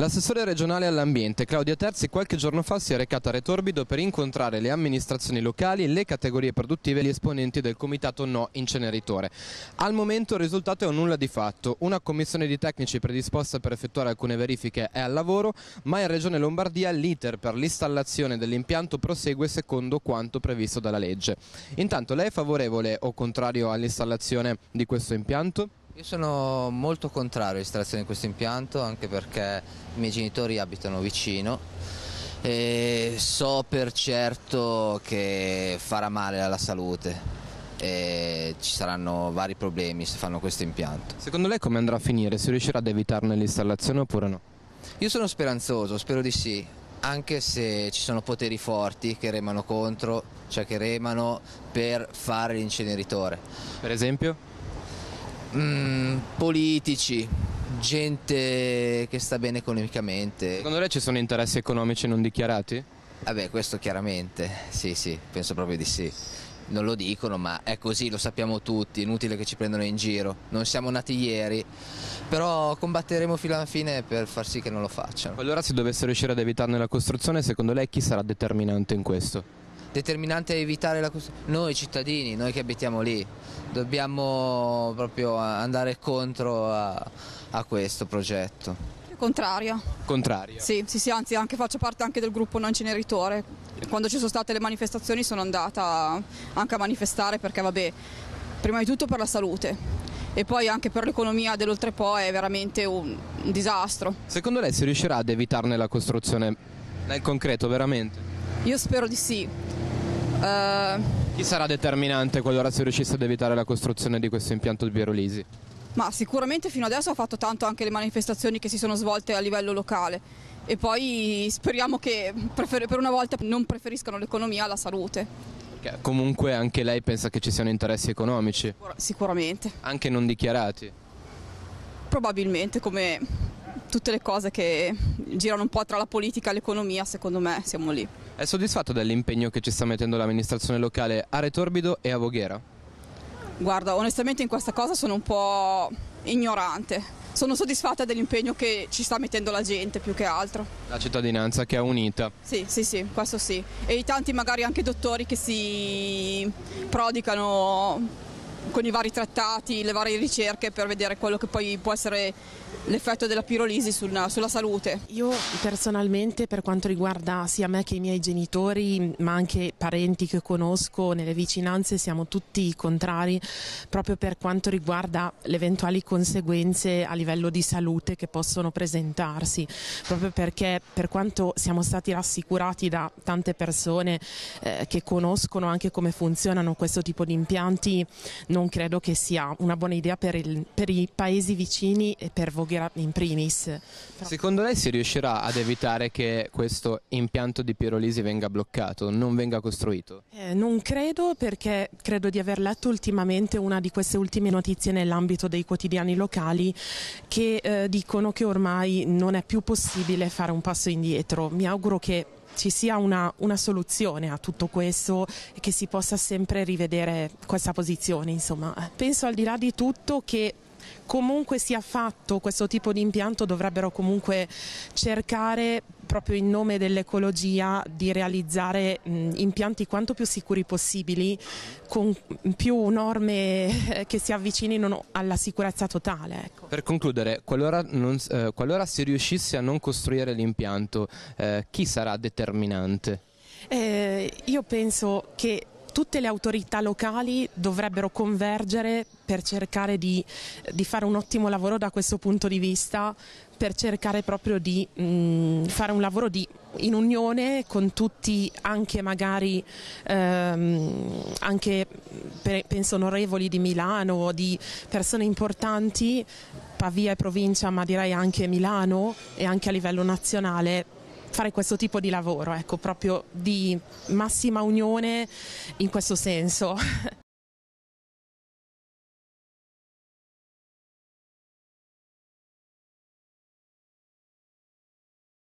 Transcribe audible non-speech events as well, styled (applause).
L'assessore regionale all'ambiente Claudia Terzi qualche giorno fa si è recata a Retorbido per incontrare le amministrazioni locali, le categorie produttive e gli esponenti del comitato No Inceneritore. Al momento il risultato è un nulla di fatto, una commissione di tecnici predisposta per effettuare alcune verifiche è al lavoro, ma in Regione Lombardia l'iter per l'installazione dell'impianto prosegue secondo quanto previsto dalla legge. Intanto lei è favorevole o contrario all'installazione di questo impianto? Io sono molto contrario all'installazione di questo impianto anche perché i miei genitori abitano vicino e so per certo che farà male alla salute e ci saranno vari problemi se fanno questo impianto. Secondo lei come andrà a finire? Si riuscirà ad evitarne l'installazione oppure no? Io sono speranzoso, spero di sì, anche se ci sono poteri forti che remano contro, cioè che remano per fare l'inceneritore. Per esempio? Mm, politici, gente che sta bene economicamente. Secondo lei ci sono interessi economici non dichiarati? Vabbè, questo chiaramente, sì, sì, penso proprio di sì. Non lo dicono, ma è così, lo sappiamo tutti, inutile che ci prendano in giro. Non siamo nati ieri, però combatteremo fino alla fine per far sì che non lo facciano. Allora se dovesse riuscire ad evitarne la costruzione, secondo lei chi sarà determinante in questo? determinante a evitare la noi cittadini, noi che abitiamo lì, dobbiamo proprio andare contro a, a questo progetto. Contraria. Contraria? Sì, sì, sì, anzi anche faccio parte anche del gruppo Non Ceneritore. Quando ci sono state le manifestazioni sono andata anche a manifestare perché vabbè, prima di tutto per la salute e poi anche per l'economia dell'Oltrepo è veramente un, un disastro. Secondo lei si riuscirà ad evitarne la costruzione nel concreto veramente? Io spero di sì, eh, Chi sarà determinante qualora si riuscisse ad evitare la costruzione di questo impianto di Birolisi? Ma sicuramente fino adesso ha fatto tanto anche le manifestazioni che si sono svolte a livello locale e poi speriamo che per una volta non preferiscano l'economia alla salute. Perché comunque anche lei pensa che ci siano interessi economici? Sicuramente. Anche non dichiarati? Probabilmente, come tutte le cose che girano un po' tra la politica e l'economia, secondo me siamo lì. È soddisfatto dell'impegno che ci sta mettendo l'amministrazione locale a Retorbido e a Voghera? Guarda, onestamente in questa cosa sono un po' ignorante. Sono soddisfatta dell'impegno che ci sta mettendo la gente più che altro. La cittadinanza che è unita. Sì, sì, sì, questo sì. E i tanti magari anche dottori che si prodicano con i vari trattati, le varie ricerche per vedere quello che poi può essere l'effetto della pirolisi sulla, sulla, salute. Io personalmente per quanto riguarda sia me che i miei genitori, ma anche parenti che conosco nelle vicinanze, siamo tutti contrari proprio per quanto riguarda le eventuali conseguenze a livello di salute che possono presentarsi, proprio perché per quanto siamo stati rassicurati da tante persone eh, che conoscono anche come funzionano questo tipo di impianti, non credo che sia una buona idea per, il, per i paesi vicini e per Voghera in primis. Però... Secondo lei si riuscirà ad evitare che questo impianto di Pirolisi venga bloccato, non venga costruito? Eh, non credo perché credo di aver letto ultimamente una di queste ultime notizie nell'ambito dei quotidiani locali che eh, dicono che ormai non è più possibile fare un passo indietro. Mi auguro che ci sia una, una soluzione a tutto questo e che si possa sempre rivedere questa posizione. Insomma. Penso al di là di tutto che comunque sia fatto questo tipo di impianto dovrebbero comunque cercare proprio in nome dell'ecologia di realizzare mh, impianti quanto più sicuri possibili con più norme eh, che si avvicinino alla sicurezza totale. Ecco. Per concludere, qualora, non, eh, qualora, si riuscisse a non costruire l'impianto, eh, chi sarà determinante? Eh, io penso che tutte le autorità locali dovrebbero convergere per cercare di, di, fare un ottimo lavoro da questo punto di vista, per cercare proprio di mh, mm, fare un lavoro di, in unione con tutti, anche magari ehm, anche per, penso onorevoli di Milano, di persone importanti, Pavia e provincia, ma direi anche Milano e anche a livello nazionale fare questo tipo di lavoro, ecco, proprio di massima unione in questo senso. (laughs)